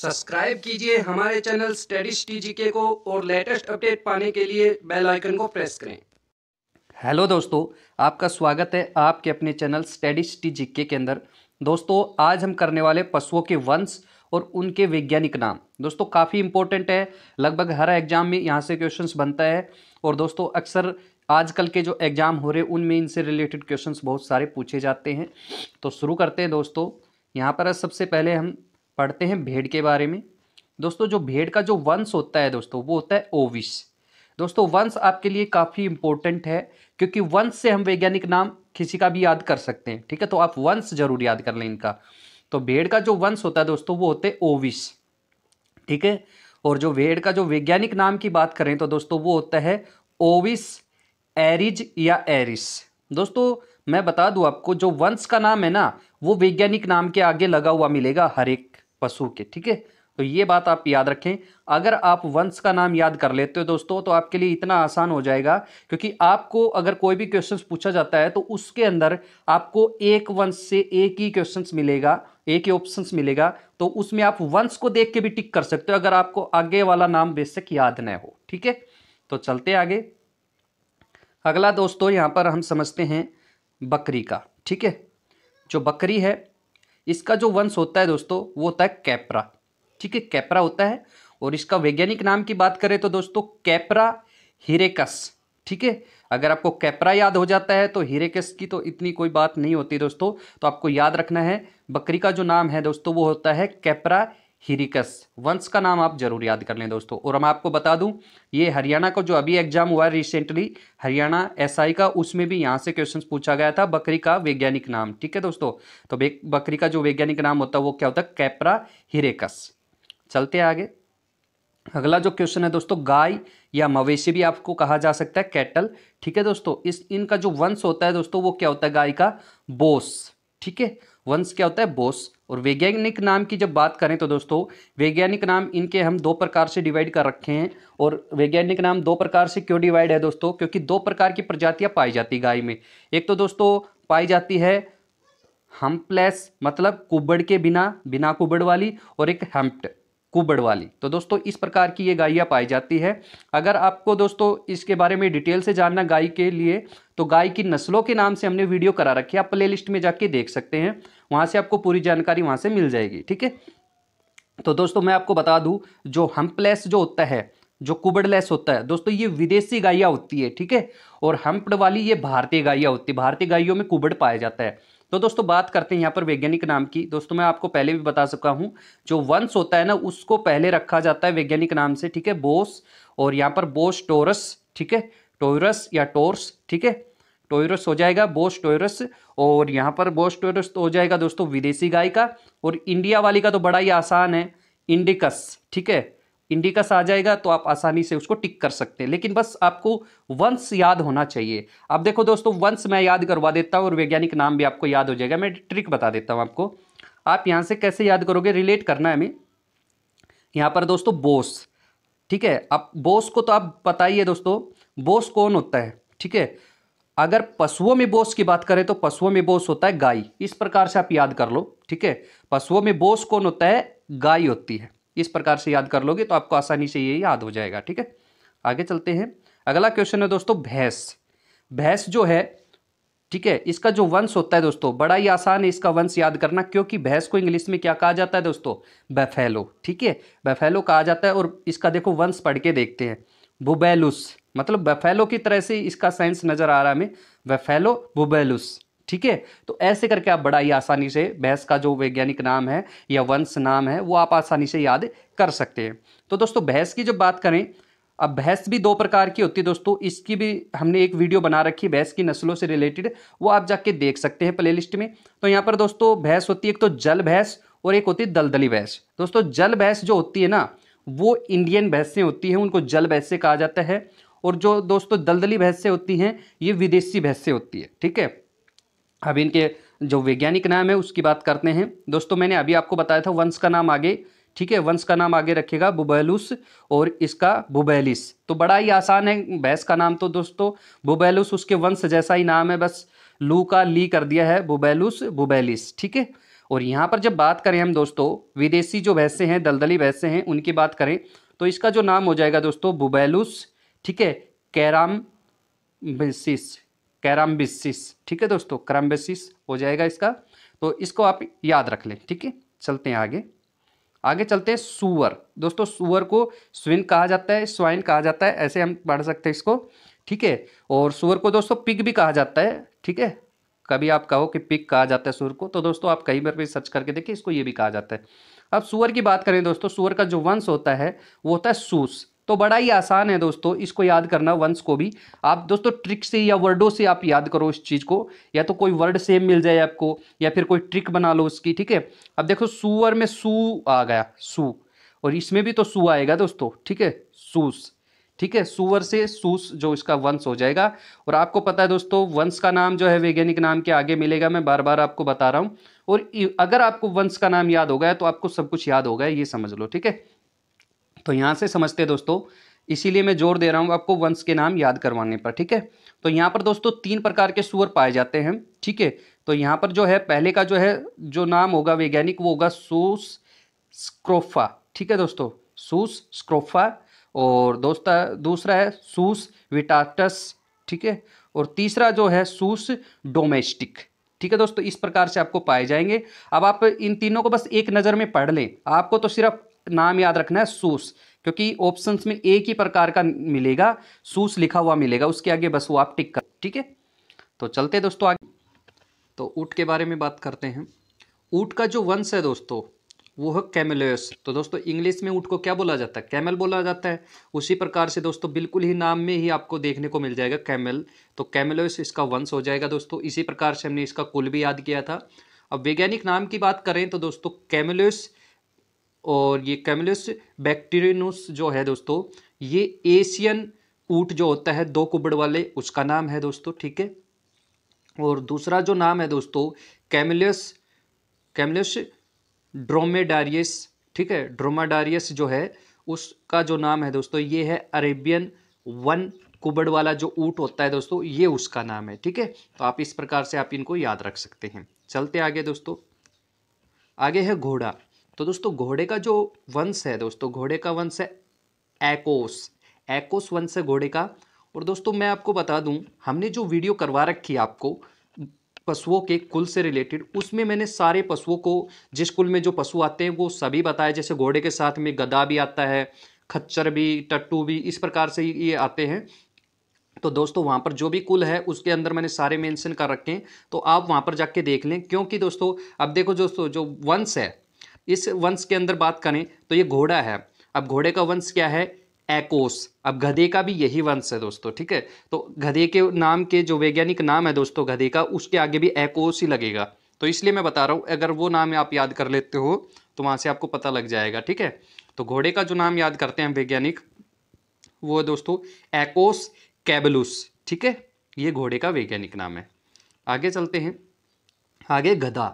subscribe कीजिए हमारे channel studies टीजीके को और लेटेस्ट अपडेट पाने के लिए बेल आइकन को प्रेस करें हेलो दोस्तों आपका स्वागत है आपके अपने चैनल स्टडीज टीजीके के अंदर दोस्तों आज हम करने वाले पशुओं के वंश और उनके वैज्ञानिक नाम दोस्तों काफ़ी इंपॉर्टेंट है लगभग हर एग्जाम में यहाँ से क्वेश्चंस बनता है और दोस्तों अक्सर आजकल के जो एग्ज़ाम हो रहे उनमें इनसे रिलेटेड क्वेश्चंस बहुत सारे पूछे जाते हैं तो शुरू करते हैं दोस्तों यहाँ पर सबसे पहले हम पढ़ते हैं भेड़ के बारे में दोस्तों जो भेड़ का जो वंश होता है दोस्तों वो होता है ओविश दोस्तों वंश आपके लिए काफ़ी इंपॉर्टेंट है क्योंकि वंश से हम वैज्ञानिक नाम किसी का भी याद कर सकते हैं ठीक है तो आप वंश जरूर याद कर लें इनका तो भेड़ का जो वंश होता है दोस्तों वो होते ओविश ठीक है और जो भेड़ का जो वैज्ञानिक नाम की बात करें तो दोस्तों वो होता है ओविस एरिज या एरिस दोस्तों मैं बता दूं आपको जो वंश का नाम है ना वो वैज्ञानिक नाम के आगे लगा हुआ मिलेगा हर एक पशु के ठीक है तो ये बात आप याद रखें अगर आप वंश का नाम याद कर लेते हो दोस्तों तो आपके लिए इतना आसान हो जाएगा क्योंकि आपको अगर कोई भी क्वेश्चन पूछा जाता है तो उसके अंदर आपको एक वंश से एक ही क्वेश्चन मिलेगा एक ही ऑप्शन मिलेगा तो उसमें आप वंश को देख के भी टिक कर सकते हो अगर आपको आगे वाला नाम बेशक याद न हो ठीक है तो चलते आगे अगला दोस्तों यहाँ पर हम समझते हैं बकरी का ठीक है जो बकरी है इसका जो वंश होता है दोस्तों वो होता है कैपरा ठीक है कैपरा होता है और इसका वैज्ञानिक नाम की बात करें तो दोस्तों कैपरा हिरेकस ठीक है अगर आपको कैपरा याद हो जाता है तो हिरेकस की तो इतनी कोई बात नहीं होती दोस्तों तो आपको याद रखना है बकरी का जो नाम है दोस्तों वो होता है कैपरा हिरिकस वंश का नाम आप जरूर याद कर लें दोस्तों और मैं आपको बता दूं ये हरियाणा का जो अभी एग्जाम हुआ है रिसेंटली हरियाणा एसआई का उसमें भी यहाँ से क्वेश्चन पूछा गया था बकरी का वैज्ञानिक नाम ठीक है दोस्तों तो बकरी का जो वैज्ञानिक नाम होता है वो क्या होता है कैपरा हिरेकस चलते आगे अगला जो क्वेश्चन है दोस्तों गाय या मवेशी भी आपको कहा जा सकता है कैटल ठीक है दोस्तों इस इनका जो वंश होता है दोस्तों वो क्या होता है गाय का बोस ठीक है वंश क्या होता है बोस और वैज्ञानिक नाम की जब बात करें तो दोस्तों वैज्ञानिक नाम इनके हम दो प्रकार से डिवाइड कर रखे हैं और वैज्ञानिक नाम दो प्रकार से क्यों डिवाइड है दोस्तों क्योंकि दो प्रकार की प्रजातियाँ पाई जाती गाय में एक तो दोस्तों पाई जाती है हम्पलेस मतलब कुबड़ के बिना बिना कुबड़ वाली और एक हम्प्ट कुबड़ वाली तो दोस्तों इस प्रकार की ये गायियाँ पाई जाती है अगर आपको दोस्तों इसके बारे में डिटेल से जानना गाय के लिए तो गाय की नस्लों के नाम से हमने वीडियो करा रखी है आप लिस्ट में जाके देख सकते हैं वहाँ से आपको पूरी जानकारी वहाँ से मिल जाएगी ठीक है तो दोस्तों मैं आपको बता दूँ जो हम्पलेस जो होता है जो कुबड़लेस होता है दोस्तों ये विदेशी गायिया होती है ठीक है और हम्पड वाली ये भारतीय गायिया होती है भारतीय गायों में कुबड़ पाया जाता है तो दोस्तों बात करते हैं यहाँ पर वैज्ञानिक नाम की दोस्तों मैं आपको पहले भी बता चुका हूँ जो वंश होता है ना उसको पहले रखा जाता है वैज्ञानिक नाम से ठीक है बोस और यहाँ पर बोस टोरस ठीक है टोरस या टोर्स ठीक है टोयरस हो जाएगा बोस टोयरस और यहाँ पर बोस टोयरस तो हो जाएगा दोस्तों विदेशी गाय का और इंडिया वाली का तो बड़ा ही आसान है इंडिकस ठीक है इंडिकस आ जाएगा तो आप आसानी से उसको टिक कर सकते हैं लेकिन बस आपको वंश याद होना चाहिए आप देखो दोस्तों वंश मैं याद करवा देता हूँ और वैज्ञानिक नाम भी आपको याद हो जाएगा मैं ट्रिक बता देता हूँ आपको आप यहाँ से कैसे याद करोगे रिलेट करना है हमें यहाँ पर दोस्तों बोस ठीक है अब बोस को तो आप बताइए दोस्तों बोस कौन होता है ठीक है अगर पशुओं में बोस की बात करें तो पशुओं में बोस होता है गाय इस प्रकार से आप याद कर लो ठीक है पशुओं में बोस कौन होता है गाय होती है इस प्रकार से याद कर लोगे तो आपको आसानी से ये याद हो जाएगा ठीक है आगे चलते हैं अगला क्वेश्चन है दोस्तों भैंस भैंस जो है ठीक है इसका जो वंश होता है दोस्तों बड़ा ही आसान है इसका वंश याद करना क्योंकि भैंस को इंग्लिश में क्या कहा जाता है दोस्तों बेफेलो ठीक है बेफेलो कहा जाता है और इसका देखो वंश पढ़ के देखते हैं बुबेलुस मतलब बेफेलो की तरह से इसका साइंस नज़र आ रहा है हमें बैफेलो बुबेलुस ठीक है तो ऐसे करके आप बड़ा ही आसानी से भैंस का जो वैज्ञानिक नाम है या वंश नाम है वो आप आसानी से याद कर सकते हैं तो दोस्तों भैंस की जब बात करें अब भैंस भी दो प्रकार की होती है दोस्तों इसकी भी हमने एक वीडियो बना रखी है भैंस की नस्लों से रिलेटेड वो आप जाके देख सकते हैं प्लेलिस्ट में तो यहाँ पर दोस्तों भैंस होती है एक तो जल भैंस और एक होती है दलदली भैंस दोस्तों जल भैंस जो होती है ना वो इंडियन भैंसें होती हैं उनको जल भैंसें कहा जाता है और जो दोस्तों दलदली भैंसें होती हैं ये विदेशी भैंसें होती है ठीक है अब इनके जो वैज्ञानिक नाम है उसकी बात करते हैं दोस्तों मैंने अभी आपको बताया था वंश का नाम आगे ठीक है वंश का नाम आगे रखेगा बुबैलुस और इसका बुबैलिस तो बड़ा ही आसान है भैंस का नाम तो दोस्तों बुबैलुस उसके वंश जैसा ही नाम है बस लू का ली कर दिया है बुबैलुस बुबैलिस ठीक है और यहाँ पर जब बात करें हम दोस्तों विदेशी जो भैंसें हैं दलदली भैंसें हैं उनकी बात करें तो इसका जो नाम हो जाएगा दोस्तों बुबैलुस ठीक है कैराम कैराम्बिसिस ठीक है दोस्तों करम्बेसिस हो जाएगा इसका तो इसको आप याद रख लें ठीक है चलते हैं आगे आगे चलते हैं सुअर दोस्तों सुअर को स्विन कहा जाता है स्वाइन कहा जाता है ऐसे हम पढ़ सकते हैं इसको ठीक है और सुअर को दोस्तों पिक भी कहा जाता है ठीक है कभी आप कहो कि पिक कहा जाता है सुअर को तो दोस्तों आप कहीं पर भी सर्च करके देखिए इसको ये भी कहा जाता है अब सुअर की बात करें दोस्तों सुअर का जो वंश होता है वो होता है सूस तो बड़ा ही आसान है दोस्तों इसको याद करना वंस को भी आप दोस्तों ट्रिक से या वर्डों से आप याद करो इस चीज़ को या तो कोई वर्ड सेम मिल जाए आपको या फिर कोई ट्रिक बना लो उसकी ठीक है अब देखो सुअर में सू आ गया सू और इसमें भी तो सू आएगा दोस्तों ठीक है सूस ठीक है सुअर से सूस जो इसका वंश हो जाएगा और आपको पता है दोस्तों वंश का नाम जो है वैज्ञानिक नाम के आगे मिलेगा मैं बार बार आपको बता रहा हूँ और अगर आपको वंश का नाम याद होगा तो आपको सब कुछ याद होगा ये समझ लो ठीक है तो यहाँ से समझते हैं दोस्तों इसीलिए मैं जोर दे रहा हूँ आपको वंश के नाम याद करवाने पर ठीक है तो यहाँ पर दोस्तों तीन प्रकार के सुअर पाए जाते हैं ठीक है तो यहाँ पर जो है पहले का जो है जो नाम होगा वैज्ञानिक वो होगा सूस स्क्रोफा ठीक है दोस्तों सूस स्क्रोफा और दोस्ता दूसरा है सूस विटाटस ठीक है और तीसरा जो है सूस डोमेस्टिक ठीक है दोस्तों इस प्रकार से आपको पाए जाएंगे अब आप इन तीनों को बस एक नज़र में पढ़ लें आपको तो सिर्फ नाम याद रखना है सूस क्योंकि ऑप्शंस में एक ही प्रकार का मिलेगा सूस लिखा हुआ मिलेगा उसके आगे बस वो आप टिक कर ठीक है तो चलते दोस्तों आगे तो ऊट के बारे में बात करते हैं ऊट का जो वंश है दोस्तों वो है कैमलोस तो दोस्तों इंग्लिश में ऊँट को क्या बोला जाता है कैमल बोला जाता है उसी प्रकार से दोस्तों बिल्कुल ही नाम में ही आपको देखने को मिल जाएगा कैमल तो कैमलोस इसका वंश हो जाएगा दोस्तों इसी प्रकार से हमने इसका कुल भी याद किया था अब वैज्ञानिक नाम की बात करें तो दोस्तों कैमलोस और ये कैमिलस बैक्टीरियनस जो है दोस्तों ये एशियन ऊट जो होता है दो कुबड़ वाले उसका नाम है दोस्तों ठीक है और दूसरा जो नाम है दोस्तों कैमिलस कैमिलस ड्रोमेडारियस ठीक है ड्रोमाडारियस जो है उसका जो नाम है दोस्तों ये है अरेबियन वन कुबड़ वाला जो ऊट होता है दोस्तों ये उसका नाम है ठीक है तो आप इस प्रकार से आप इनको याद रख सकते हैं चलते आगे दोस्तों आगे है घोड़ा तो दोस्तों घोड़े का जो वंश है दोस्तों घोड़े का वंश है एकोस एकोस वंश है घोड़े का और दोस्तों मैं आपको बता दूं हमने जो वीडियो करवा रखी है आपको पशुओं के कुल से रिलेटेड उसमें मैंने सारे पशुओं को जिस कुल में जो पशु आते हैं वो सभी बताए जैसे घोड़े के साथ में गदा भी आता है खच्चर भी टट्टू भी इस प्रकार से ये आते हैं तो दोस्तों वहाँ पर जो भी कुल है उसके अंदर मैंने सारे मेंशन कर रखे हैं तो आप वहाँ पर जाके देख लें क्योंकि दोस्तों अब देखो दोस्तों जो वंश है इस वंश के अंदर बात करें तो ये घोड़ा है अब घोड़े का वंश क्या है एकोस अब गधे का भी यही वंश है दोस्तों ठीक है तो गधे के नाम के जो वैज्ञानिक नाम है दोस्तों गधे का उसके आगे भी एकोस ही लगेगा तो इसलिए मैं बता रहा हूँ अगर वो नाम आप याद कर लेते हो तो वहाँ से आपको पता लग जाएगा ठीक है तो घोड़े का जो नाम याद करते हैं वैज्ञानिक वो है दोस्तों एकोस कैबलुस ठीक है ये घोड़े का वैज्ञानिक नाम है आगे चलते हैं आगे गधा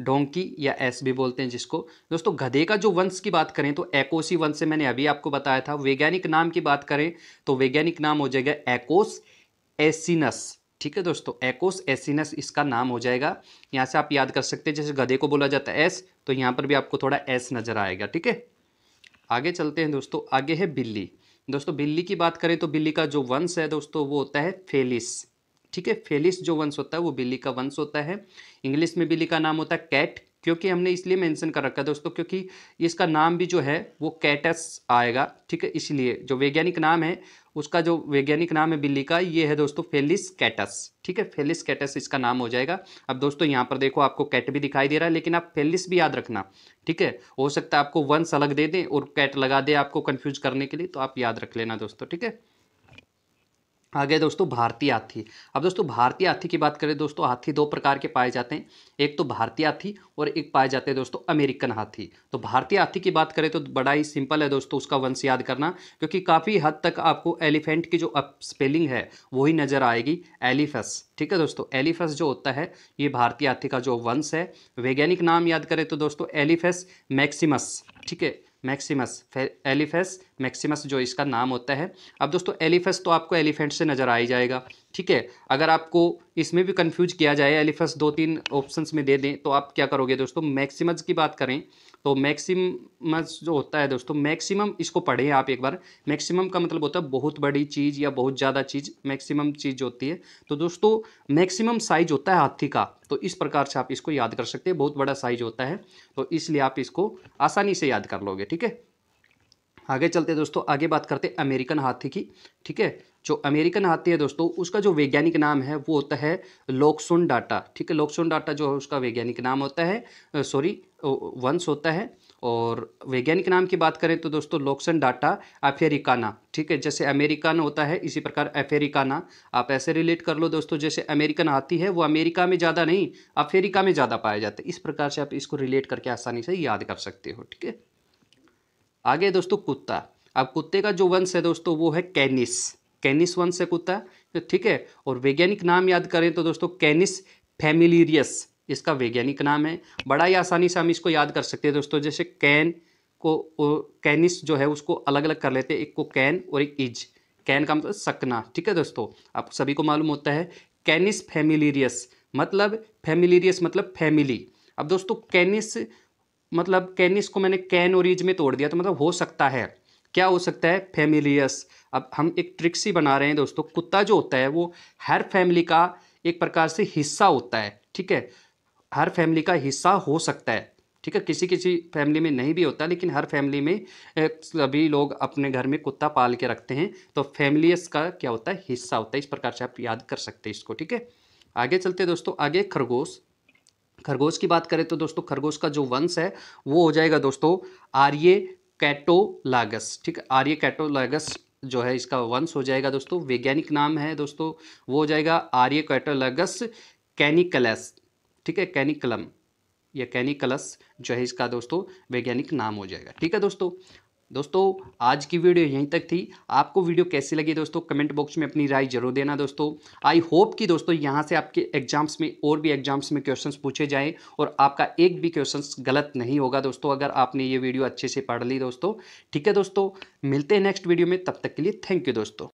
डोंकी या एस भी बोलते हैं जिसको दोस्तों गधे का जो वंश की बात करें तो एकोसी वंश से मैंने अभी आपको बताया था वैज्ञानिक नाम की बात करें तो वैज्ञानिक नाम हो जाएगा एकोस एसिनस ठीक है दोस्तों एकोस एसिनस इसका नाम हो जाएगा यहाँ से आप याद कर सकते हैं जैसे गधे को बोला जाता है एस तो यहाँ पर भी आपको थोड़ा एस नजर आएगा ठीक है आगे चलते हैं दोस्तों आगे है बिल्ली दोस्तों बिल्ली की बात करें तो बिल्ली का जो वंश है दोस्तों वो होता है फेलिस ठीक है फेलिस जो वंश होता है वो बिल्ली का वंश होता है इंग्लिश में बिल्ली का नाम होता है कैट क्योंकि हमने इसलिए मेंशन कर रखा है दोस्तों क्योंकि इसका नाम भी जो है वो कैटस आएगा ठीक है इसलिए जो वैज्ञानिक नाम है उसका जो वैज्ञानिक नाम है बिल्ली का ये है दोस्तों फेलिस कैटस ठीक है फेलिस कैटस इसका नाम हो जाएगा अब दोस्तों यहाँ पर देखो आपको कैट भी दिखाई दे रहा है लेकिन आप फेलिस भी याद रखना ठीक है हो सकता है आपको वंश अलग दे दें और कैट लगा दे आपको कन्फ्यूज करने के लिए तो आप याद रख लेना दोस्तों ठीक है आगे दोस्तों भारतीय हाथी अब दोस्तों भारतीय हाथी की बात करें दोस्तों हाथी दो प्रकार के पाए जाते हैं एक तो भारतीय हाथी और एक पाए जाते हैं दोस्तों अमेरिकन हाथी तो भारतीय हाथी की बात करें तो बड़ा ही सिंपल है दोस्तों उसका वंश याद करना क्योंकि काफ़ी हद तक आपको एलिफेंट की जो स्पेलिंग है वही नज़र आएगी एलिफस ठीक है दोस्तों एलिफस जो होता है ये भारतीय हाथी का जो वंश है वैज्ञानिक नाम याद करें तो दोस्तों एलिफस मैक्सिमस ठीक है मैक्सिमस एलिफेस मैक्सिमस जो इसका नाम होता है अब दोस्तों एलिफेस तो आपको एलिफेंट से नज़र आ ही जाएगा ठीक है अगर आपको इसमें भी कन्फ्यूज किया जाए एलिफस दो तीन ऑप्शंस में दे दें तो आप क्या करोगे दोस्तों मैक्सिमज की बात करें तो मैक्सिमज जो होता है दोस्तों मैक्सिमम इसको पढ़ें आप एक बार मैक्सिमम का मतलब होता है बहुत बड़ी चीज़ या बहुत ज़्यादा चीज़ मैक्सिमम चीज़ होती है तो दोस्तों मैक्सिमम साइज होता है हाथी का तो इस प्रकार से आप इसको याद कर सकते हैं बहुत बड़ा साइज होता है तो इसलिए आप इसको आसानी से याद कर लोगे ठीक है आगे चलते दोस्तों आगे बात करते हैं अमेरिकन हाथी की ठीक है जो अमेरिकन हाथी है दोस्तों उसका जो वैज्ञानिक नाम है वो होता है लोकसुन डाटा ठीक है लोकसुन डाटा जो है उसका वैज्ञानिक नाम होता है सॉरी वंश होता है और वैज्ञानिक नाम की बात करें तो दोस्तों लोकसन डाटा अफेरिकाना ठीक है जैसे अमेरिकन होता है इसी प्रकार अफेरिकाना आप ऐसे रिलेट कर लो दोस्तों जैसे अमेरिकन हाथी है वो अमेरिका में ज़्यादा नहीं अफेरिका में ज़्यादा पाया जाता है इस प्रकार से आप इसको रिलेट करके आसानी से याद कर सकते हो ठीक है आगे दोस्तों कुत्ता अब कुत्ते का जो वंश है दोस्तों वो है कैनिस कैनिस वंश से कुत्ता तो ठीक है और वैज्ञानिक नाम याद करें तो दोस्तों कैनिस फैमिलीरियस इसका वैज्ञानिक नाम है बड़ा ही आसानी से हम इसको याद कर सकते हैं दोस्तों जैसे कैन को कैनिस जो है उसको अलग अलग कर लेते हैं एक को कैन और एक इज कैन का मतलब सकना ठीक है दोस्तों आप सभी को मालूम होता है कैनिस फैमिलीरियस मतलब फैमिलीरियस मतलब फैमिली अब दोस्तों कैनिस मतलब कैनिस को मैंने कैन और इज में तोड़ दिया तो मतलब हो सकता है क्या हो सकता है फेमिलियस अब हम एक ट्रिक्सी बना रहे हैं दोस्तों कुत्ता जो होता है वो हर फैमिली का एक प्रकार से हिस्सा होता है ठीक है हर फैमिली का हिस्सा हो सकता है ठीक है किसी किसी फैमिली में नहीं भी होता लेकिन हर फैमिली में सभी लोग अपने घर में कुत्ता पाल के रखते हैं तो फैमिलियस का क्या होता है हिस्सा होता है इस प्रकार से आप याद कर सकते हैं इसको ठीक है आगे चलते दोस्तों आगे खरगोश खरगोश की बात करें तो दोस्तों खरगोश का जो वंश है वो हो जाएगा दोस्तों आर्य कैटोलागस ठीक है आर्य कैटोलागस जो है इसका वंश हो जाएगा दोस्तों वैज्ञानिक नाम है दोस्तों वो हो जाएगा आर्य कैटोलागस कैनिकलस ठीक है कैनिकलम या कैनिकलस जो है इसका दोस्तों वैज्ञानिक नाम हो जाएगा ठीक है दोस्तों दोस्तों आज की वीडियो यहीं तक थी आपको वीडियो कैसी लगी दोस्तों कमेंट बॉक्स में अपनी राय जरूर देना दोस्तों आई होप कि दोस्तों यहाँ से आपके एग्जाम्स में और भी एग्जाम्स में क्वेश्चंस पूछे जाएं और आपका एक भी क्वेश्चंस गलत नहीं होगा दोस्तों अगर आपने ये वीडियो अच्छे से पढ़ ली दोस्तों ठीक है दोस्तों मिलते हैं नेक्स्ट वीडियो में तब तक के लिए थैंक यू दोस्तों